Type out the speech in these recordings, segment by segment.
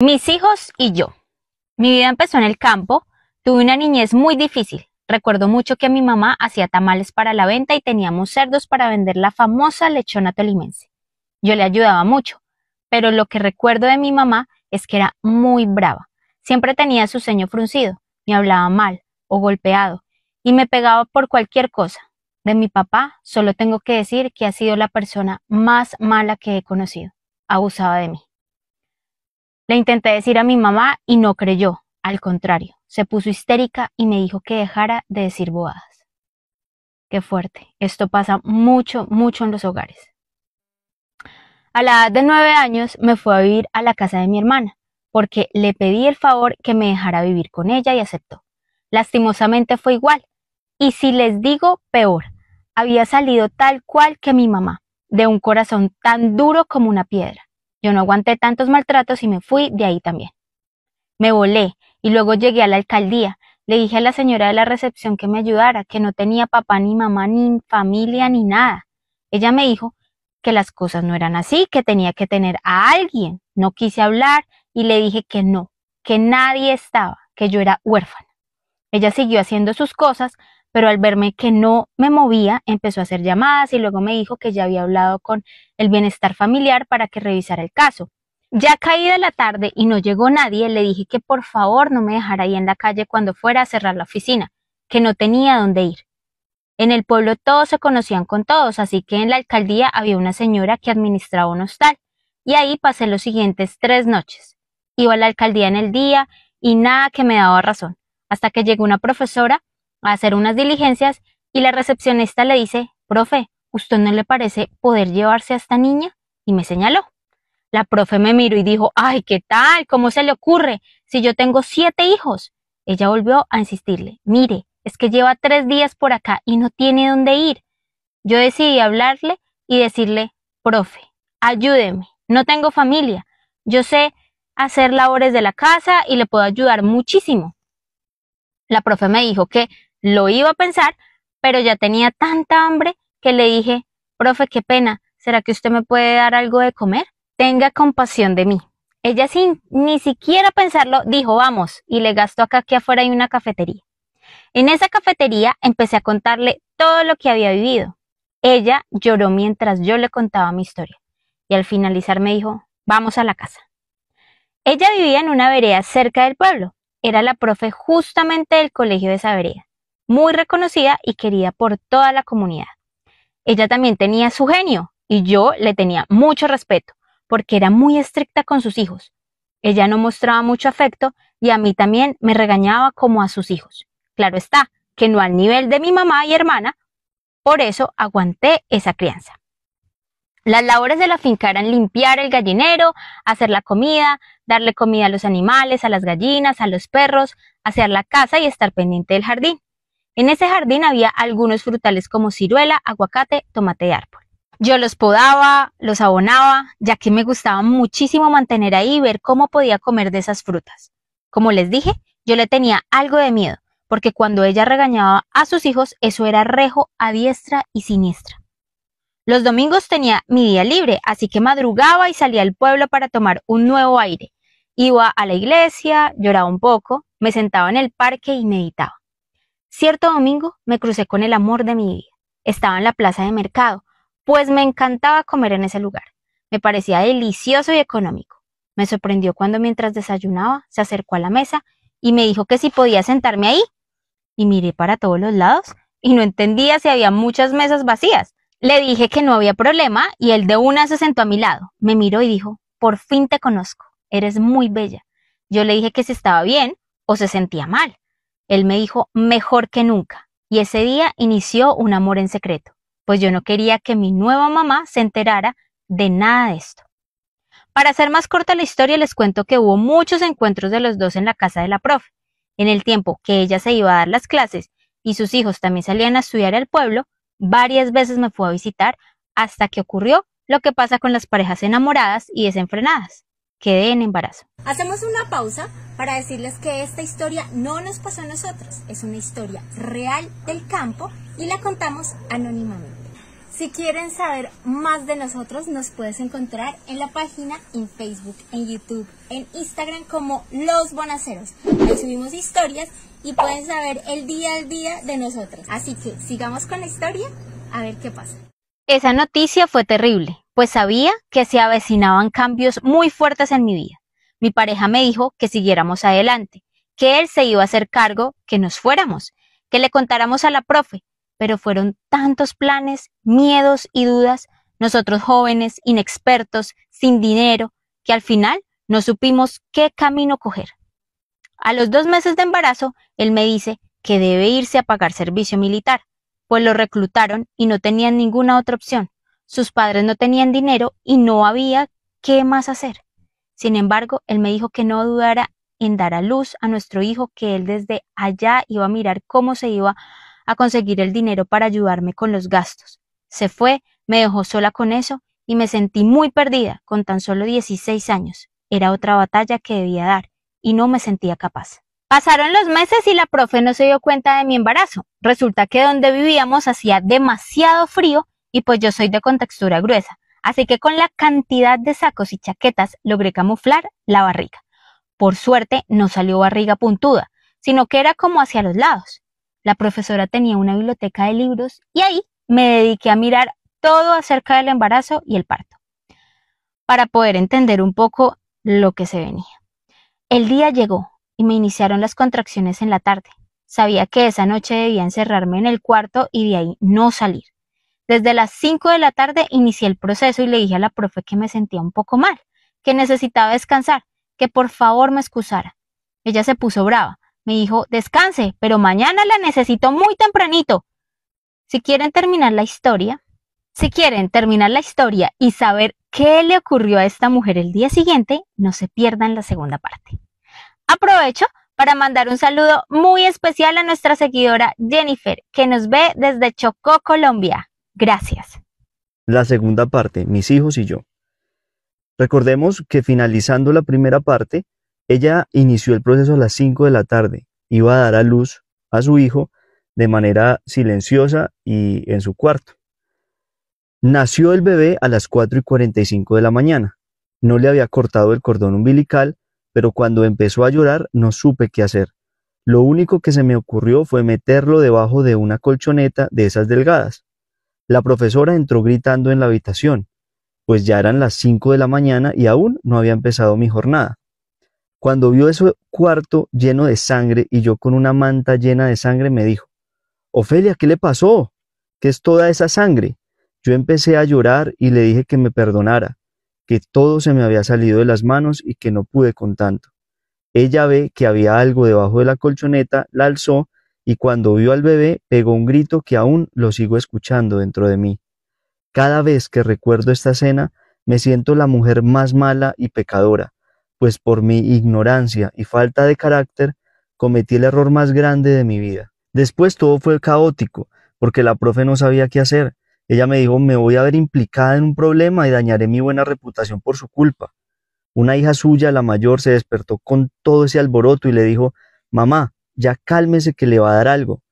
Mis hijos y yo. Mi vida empezó en el campo. Tuve una niñez muy difícil. Recuerdo mucho que mi mamá hacía tamales para la venta y teníamos cerdos para vender la famosa lechona tolimense. Yo le ayudaba mucho, pero lo que recuerdo de mi mamá es que era muy brava. Siempre tenía su ceño fruncido, me hablaba mal o golpeado y me pegaba por cualquier cosa. De mi papá solo tengo que decir que ha sido la persona más mala que he conocido. Abusaba de mí. Le intenté decir a mi mamá y no creyó, al contrario, se puso histérica y me dijo que dejara de decir bodas. Qué fuerte, esto pasa mucho, mucho en los hogares. A la edad de nueve años me fue a vivir a la casa de mi hermana, porque le pedí el favor que me dejara vivir con ella y aceptó. Lastimosamente fue igual, y si les digo, peor, había salido tal cual que mi mamá, de un corazón tan duro como una piedra. Yo no aguanté tantos maltratos y me fui de ahí también. Me volé y luego llegué a la alcaldía. Le dije a la señora de la recepción que me ayudara, que no tenía papá ni mamá ni familia ni nada. Ella me dijo que las cosas no eran así, que tenía que tener a alguien. No quise hablar y le dije que no, que nadie estaba, que yo era huérfana. Ella siguió haciendo sus cosas, pero al verme que no me movía, empezó a hacer llamadas y luego me dijo que ya había hablado con el bienestar familiar para que revisara el caso. Ya caída la tarde y no llegó nadie, le dije que por favor no me dejara ahí en la calle cuando fuera a cerrar la oficina, que no tenía dónde ir. En el pueblo todos se conocían con todos, así que en la alcaldía había una señora que administraba un hostal, y ahí pasé los siguientes tres noches. Iba a la alcaldía en el día y nada que me daba razón, hasta que llegó una profesora a hacer unas diligencias y la recepcionista le dice, profe, ¿usted no le parece poder llevarse a esta niña? Y me señaló. La profe me miró y dijo, ay, ¿qué tal? ¿Cómo se le ocurre? Si yo tengo siete hijos. Ella volvió a insistirle, mire, es que lleva tres días por acá y no tiene dónde ir. Yo decidí hablarle y decirle, profe, ayúdeme, no tengo familia. Yo sé hacer labores de la casa y le puedo ayudar muchísimo. La profe me dijo que lo iba a pensar, pero ya tenía tanta hambre que le dije, profe, qué pena, ¿será que usted me puede dar algo de comer? Tenga compasión de mí. Ella sin ni siquiera pensarlo dijo, vamos, y le gastó acá que afuera hay una cafetería. En esa cafetería empecé a contarle todo lo que había vivido. Ella lloró mientras yo le contaba mi historia y al finalizar me dijo, vamos a la casa. Ella vivía en una vereda cerca del pueblo. Era la profe justamente del colegio de esa vereda muy reconocida y querida por toda la comunidad. Ella también tenía su genio y yo le tenía mucho respeto porque era muy estricta con sus hijos. Ella no mostraba mucho afecto y a mí también me regañaba como a sus hijos. Claro está, que no al nivel de mi mamá y hermana, por eso aguanté esa crianza. Las labores de la finca eran limpiar el gallinero, hacer la comida, darle comida a los animales, a las gallinas, a los perros, hacer la casa y estar pendiente del jardín. En ese jardín había algunos frutales como ciruela, aguacate, tomate de árbol. Yo los podaba, los abonaba, ya que me gustaba muchísimo mantener ahí y ver cómo podía comer de esas frutas. Como les dije, yo le tenía algo de miedo, porque cuando ella regañaba a sus hijos, eso era rejo a diestra y siniestra. Los domingos tenía mi día libre, así que madrugaba y salía al pueblo para tomar un nuevo aire. Iba a la iglesia, lloraba un poco, me sentaba en el parque y meditaba. Cierto domingo me crucé con el amor de mi vida. Estaba en la plaza de mercado, pues me encantaba comer en ese lugar. Me parecía delicioso y económico. Me sorprendió cuando mientras desayunaba se acercó a la mesa y me dijo que si podía sentarme ahí. Y miré para todos los lados y no entendía si había muchas mesas vacías. Le dije que no había problema y él de una se sentó a mi lado. Me miró y dijo, por fin te conozco, eres muy bella. Yo le dije que si estaba bien o se sentía mal. Él me dijo mejor que nunca y ese día inició un amor en secreto, pues yo no quería que mi nueva mamá se enterara de nada de esto. Para hacer más corta la historia, les cuento que hubo muchos encuentros de los dos en la casa de la profe. En el tiempo que ella se iba a dar las clases y sus hijos también salían a estudiar al pueblo, varias veces me fue a visitar hasta que ocurrió lo que pasa con las parejas enamoradas y desenfrenadas quedé en embarazo. Hacemos una pausa para decirles que esta historia no nos pasó a nosotros, es una historia real del campo y la contamos anónimamente. Si quieren saber más de nosotros, nos puedes encontrar en la página, en Facebook, en YouTube, en Instagram como Los Bonaceros. Ahí subimos historias y pueden saber el día al día de nosotros. Así que sigamos con la historia a ver qué pasa. Esa noticia fue terrible pues sabía que se avecinaban cambios muy fuertes en mi vida. Mi pareja me dijo que siguiéramos adelante, que él se iba a hacer cargo, que nos fuéramos, que le contáramos a la profe, pero fueron tantos planes, miedos y dudas, nosotros jóvenes, inexpertos, sin dinero, que al final no supimos qué camino coger. A los dos meses de embarazo, él me dice que debe irse a pagar servicio militar, pues lo reclutaron y no tenían ninguna otra opción. Sus padres no tenían dinero y no había qué más hacer. Sin embargo, él me dijo que no dudara en dar a luz a nuestro hijo, que él desde allá iba a mirar cómo se iba a conseguir el dinero para ayudarme con los gastos. Se fue, me dejó sola con eso y me sentí muy perdida con tan solo 16 años. Era otra batalla que debía dar y no me sentía capaz. Pasaron los meses y la profe no se dio cuenta de mi embarazo. Resulta que donde vivíamos hacía demasiado frío y pues yo soy de contextura gruesa, así que con la cantidad de sacos y chaquetas logré camuflar la barriga. Por suerte no salió barriga puntuda, sino que era como hacia los lados. La profesora tenía una biblioteca de libros y ahí me dediqué a mirar todo acerca del embarazo y el parto, para poder entender un poco lo que se venía. El día llegó y me iniciaron las contracciones en la tarde. Sabía que esa noche debía encerrarme en el cuarto y de ahí no salir. Desde las 5 de la tarde inicié el proceso y le dije a la profe que me sentía un poco mal, que necesitaba descansar, que por favor me excusara. Ella se puso brava. Me dijo, descanse, pero mañana la necesito muy tempranito. Si quieren terminar la historia, si quieren terminar la historia y saber qué le ocurrió a esta mujer el día siguiente, no se pierdan la segunda parte. Aprovecho para mandar un saludo muy especial a nuestra seguidora Jennifer, que nos ve desde Chocó, Colombia. Gracias. La segunda parte, mis hijos y yo. Recordemos que finalizando la primera parte, ella inició el proceso a las 5 de la tarde. Iba a dar a luz a su hijo de manera silenciosa y en su cuarto. Nació el bebé a las 4 y 45 de la mañana. No le había cortado el cordón umbilical, pero cuando empezó a llorar no supe qué hacer. Lo único que se me ocurrió fue meterlo debajo de una colchoneta de esas delgadas. La profesora entró gritando en la habitación, pues ya eran las cinco de la mañana y aún no había empezado mi jornada. Cuando vio ese cuarto lleno de sangre y yo con una manta llena de sangre, me dijo, Ofelia, ¿qué le pasó? ¿Qué es toda esa sangre? Yo empecé a llorar y le dije que me perdonara, que todo se me había salido de las manos y que no pude con tanto. Ella ve que había algo debajo de la colchoneta, la alzó y cuando vio al bebé pegó un grito que aún lo sigo escuchando dentro de mí. Cada vez que recuerdo esta escena, me siento la mujer más mala y pecadora, pues por mi ignorancia y falta de carácter cometí el error más grande de mi vida. Después todo fue caótico, porque la profe no sabía qué hacer. Ella me dijo, me voy a ver implicada en un problema y dañaré mi buena reputación por su culpa. Una hija suya, la mayor, se despertó con todo ese alboroto y le dijo, mamá, ya cálmese que le va a dar algo.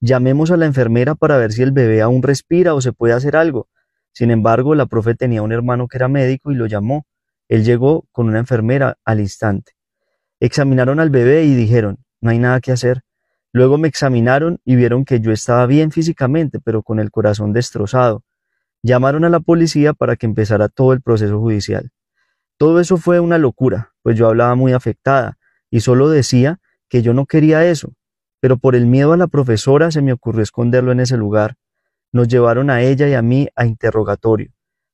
Llamemos a la enfermera para ver si el bebé aún respira o se puede hacer algo. Sin embargo, la profe tenía un hermano que era médico y lo llamó. Él llegó con una enfermera al instante. Examinaron al bebé y dijeron, no hay nada que hacer. Luego me examinaron y vieron que yo estaba bien físicamente, pero con el corazón destrozado. Llamaron a la policía para que empezara todo el proceso judicial. Todo eso fue una locura, pues yo hablaba muy afectada y solo decía yo no quería eso, pero por el miedo a la profesora se me ocurrió esconderlo en ese lugar. Nos llevaron a ella y a mí a interrogatorio.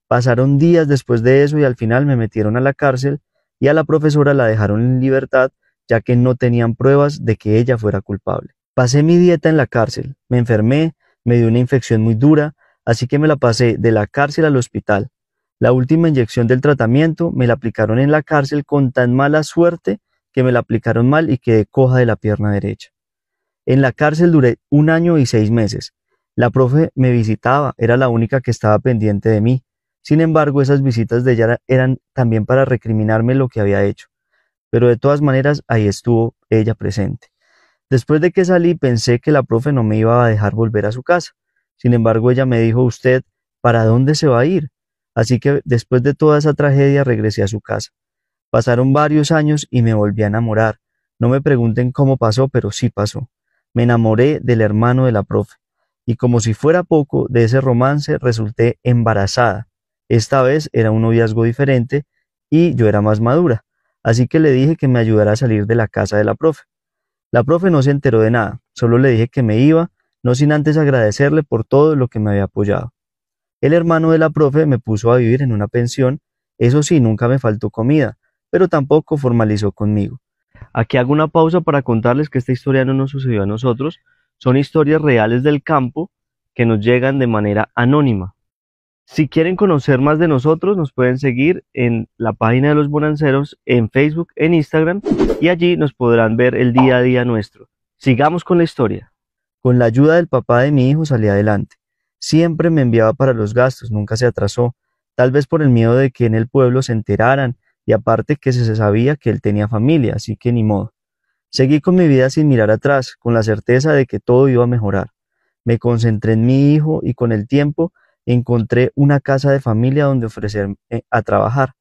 Pasaron días después de eso y al final me metieron a la cárcel y a la profesora la dejaron en libertad ya que no tenían pruebas de que ella fuera culpable. Pasé mi dieta en la cárcel, me enfermé, me dio una infección muy dura, así que me la pasé de la cárcel al hospital. La última inyección del tratamiento me la aplicaron en la cárcel con tan mala suerte que me la aplicaron mal y quedé coja de la pierna derecha. En la cárcel duré un año y seis meses. La profe me visitaba, era la única que estaba pendiente de mí. Sin embargo, esas visitas de ella eran también para recriminarme lo que había hecho. Pero de todas maneras, ahí estuvo ella presente. Después de que salí, pensé que la profe no me iba a dejar volver a su casa. Sin embargo, ella me dijo, usted, ¿para dónde se va a ir? Así que después de toda esa tragedia regresé a su casa. Pasaron varios años y me volví a enamorar. No me pregunten cómo pasó, pero sí pasó. Me enamoré del hermano de la profe. Y como si fuera poco, de ese romance resulté embarazada. Esta vez era un noviazgo diferente y yo era más madura. Así que le dije que me ayudara a salir de la casa de la profe. La profe no se enteró de nada, solo le dije que me iba, no sin antes agradecerle por todo lo que me había apoyado. El hermano de la profe me puso a vivir en una pensión, eso sí, nunca me faltó comida, pero tampoco formalizó conmigo. Aquí hago una pausa para contarles que esta historia no nos sucedió a nosotros, son historias reales del campo que nos llegan de manera anónima. Si quieren conocer más de nosotros, nos pueden seguir en la página de los Bonanceros, en Facebook, en Instagram, y allí nos podrán ver el día a día nuestro. Sigamos con la historia. Con la ayuda del papá de mi hijo salí adelante. Siempre me enviaba para los gastos, nunca se atrasó, tal vez por el miedo de que en el pueblo se enteraran y aparte que se sabía que él tenía familia, así que ni modo. Seguí con mi vida sin mirar atrás, con la certeza de que todo iba a mejorar. Me concentré en mi hijo y con el tiempo encontré una casa de familia donde ofrecerme eh, a trabajar.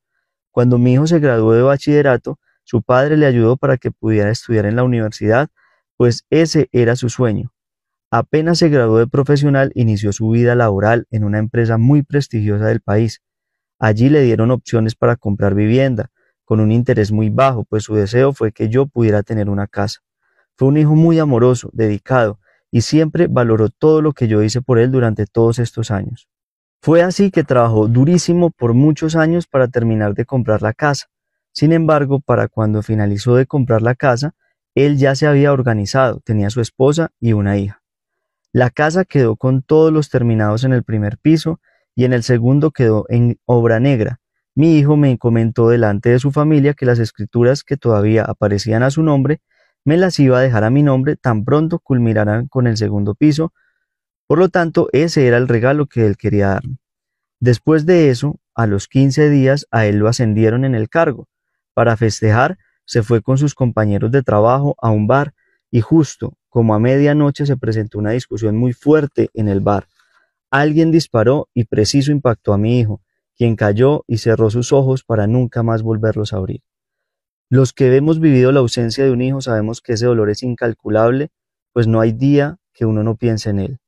Cuando mi hijo se graduó de bachillerato, su padre le ayudó para que pudiera estudiar en la universidad, pues ese era su sueño. Apenas se graduó de profesional, inició su vida laboral en una empresa muy prestigiosa del país. Allí le dieron opciones para comprar vivienda, con un interés muy bajo, pues su deseo fue que yo pudiera tener una casa. Fue un hijo muy amoroso, dedicado, y siempre valoró todo lo que yo hice por él durante todos estos años. Fue así que trabajó durísimo por muchos años para terminar de comprar la casa. Sin embargo, para cuando finalizó de comprar la casa, él ya se había organizado, tenía su esposa y una hija. La casa quedó con todos los terminados en el primer piso y en el segundo quedó en obra negra. Mi hijo me comentó delante de su familia que las escrituras que todavía aparecían a su nombre me las iba a dejar a mi nombre tan pronto culminarán con el segundo piso, por lo tanto ese era el regalo que él quería darme. Después de eso, a los quince días a él lo ascendieron en el cargo. Para festejar, se fue con sus compañeros de trabajo a un bar y justo como a medianoche se presentó una discusión muy fuerte en el bar. Alguien disparó y preciso impactó a mi hijo, quien cayó y cerró sus ojos para nunca más volverlos a abrir. Los que hemos vivido la ausencia de un hijo sabemos que ese dolor es incalculable, pues no hay día que uno no piense en él.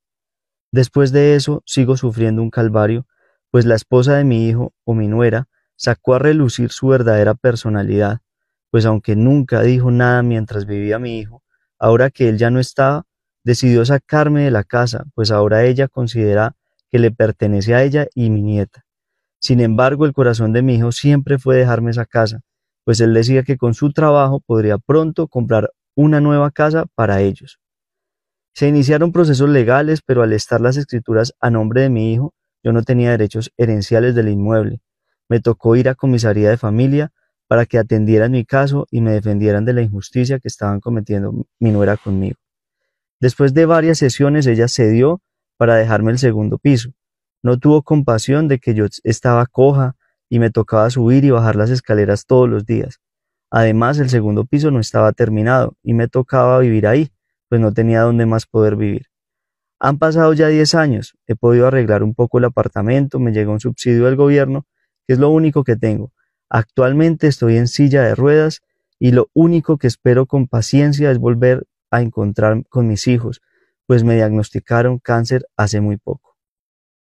Después de eso sigo sufriendo un calvario, pues la esposa de mi hijo, o mi nuera, sacó a relucir su verdadera personalidad, pues aunque nunca dijo nada mientras vivía mi hijo, ahora que él ya no estaba, decidió sacarme de la casa, pues ahora ella considera que le pertenece a ella y mi nieta. Sin embargo, el corazón de mi hijo siempre fue dejarme esa casa, pues él decía que con su trabajo podría pronto comprar una nueva casa para ellos. Se iniciaron procesos legales, pero al estar las escrituras a nombre de mi hijo, yo no tenía derechos herenciales del inmueble. Me tocó ir a comisaría de familia para que atendieran mi caso y me defendieran de la injusticia que estaban cometiendo mi nuera conmigo. Después de varias sesiones ella cedió para dejarme el segundo piso. No tuvo compasión de que yo estaba coja y me tocaba subir y bajar las escaleras todos los días. Además, el segundo piso no estaba terminado y me tocaba vivir ahí, pues no tenía dónde más poder vivir. Han pasado ya 10 años, he podido arreglar un poco el apartamento, me llegó un subsidio del gobierno, que es lo único que tengo. Actualmente estoy en silla de ruedas y lo único que espero con paciencia es volver a encontrar con mis hijos, pues me diagnosticaron cáncer hace muy poco.